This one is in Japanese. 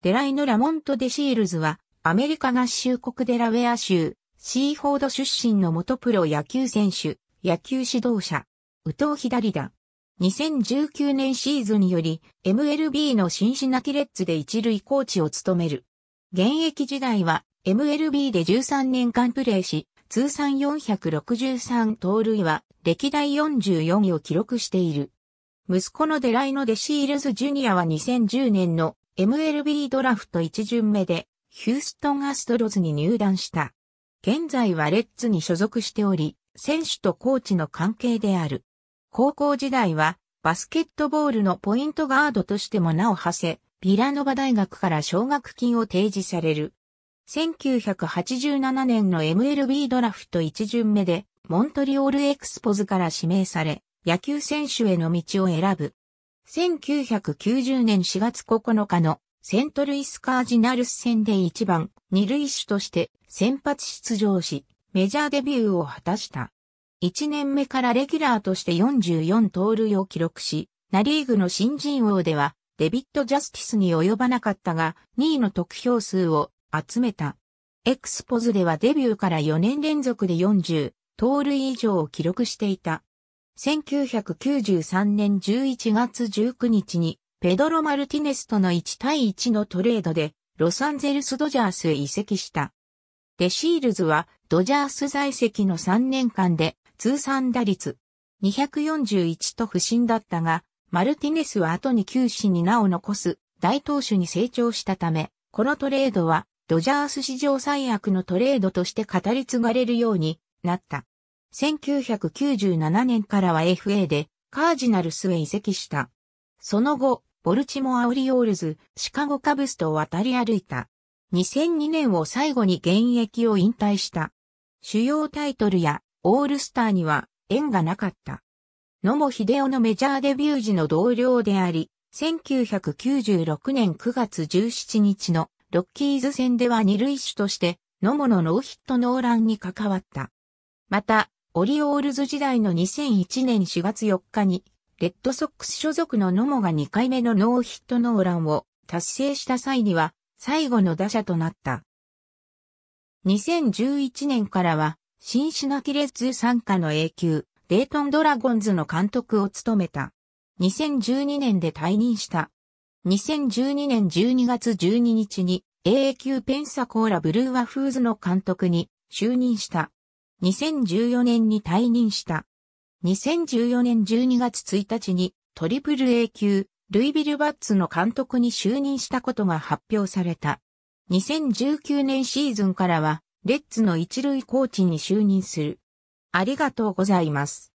デライのラモント・デ・シールズは、アメリカ合衆国デラウェア州、シーフォード出身の元プロ野球選手、野球指導者、宇藤左だ。2019年シーズンにより、MLB のシンシナキレッズで一塁コーチを務める。現役時代は、MLB で13年間プレーし、通算463盗塁は、歴代44位を記録している。息子のデライノ・デ・シールズ・ジュニアは2010年の MLB ドラフト1巡目でヒューストンアストロズに入団した。現在はレッズに所属しており、選手とコーチの関係である。高校時代はバスケットボールのポイントガードとしても名を馳せ、ビラノバ大学から奨学金を提示される。1987年の MLB ドラフト1巡目で、モントリオールエクスポズから指名され、野球選手への道を選ぶ。1990年4月9日のセントルイスカージナルス戦で1番、二塁手として先発出場し、メジャーデビューを果たした。1年目からレギュラーとして44盗塁を記録し、ナリーグの新人王ではデビット・ジャスティスに及ばなかったが、2位の得票数を集めた。エクスポズではデビューから4年連続で40、盗塁以上を記録していた。1993年11月19日に、ペドロ・マルティネスとの1対1のトレードで、ロサンゼルス・ドジャースへ移籍した。デシールズは、ドジャース在籍の3年間で、通算打率、241と不振だったが、マルティネスは後に九死に名を残す大投手に成長したため、このトレードはドジャース史上最悪のトレードとして語り継がれるようになった。1997年からは FA でカージナルスへ移籍した。その後、ボルチモア・オリオールズ、シカゴ・カブスと渡り歩いた。2002年を最後に現役を引退した。主要タイトルやオールスターには縁がなかった。野茂秀夫のメジャーデビュー時の同僚であり、1996年9月17日のロッキーズ戦では二塁手として野茂のノーヒットノーランに関わった。また、オリオールズ時代の2001年4月4日に、レッドソックス所属の野茂が2回目のノーヒットノーランを達成した際には、最後の打者となった。2011年からは、新シナキレッズ参加の永久、デートンドラゴンズの監督を務めた。2012年で退任した。2012年12月12日に永 a 級ペンサコーラブルーワフーズの監督に就任した。2014年に退任した。2014年12月1日にトリプル A 級、ルイビルバッツの監督に就任したことが発表された。2019年シーズンからは、レッツの一塁コーチに就任する。ありがとうございます。